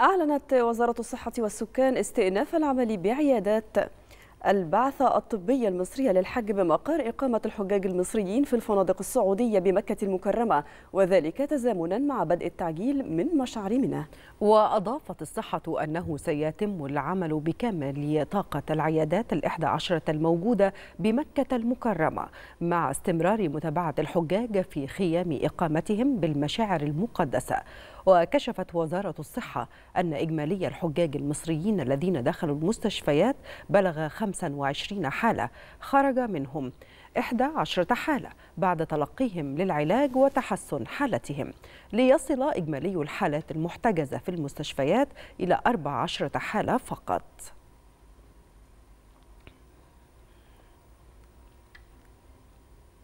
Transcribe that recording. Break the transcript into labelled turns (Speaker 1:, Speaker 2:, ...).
Speaker 1: أعلنت وزارة الصحة والسكان استئناف العمل بعيادات البعثة الطبية المصرية للحج بمقر إقامة الحجاج المصريين في الفنادق السعودية بمكة المكرمة وذلك تزامنا مع بدء التعجيل من مشعر منى
Speaker 2: وأضافت الصحة أنه سيتم العمل بكامل طاقة العيادات الإحدى عشرة الموجودة بمكة المكرمة مع استمرار متابعة الحجاج في خيام إقامتهم بالمشاعر المقدسة وكشفت وزارة الصحة أن إجمالي الحجاج المصريين الذين دخلوا المستشفيات بلغ 25 حالة خرج منهم 11 حالة بعد تلقيهم للعلاج وتحسن حالتهم ليصل إجمالي الحالات المحتجزة في المستشفيات إلى 14 حالة فقط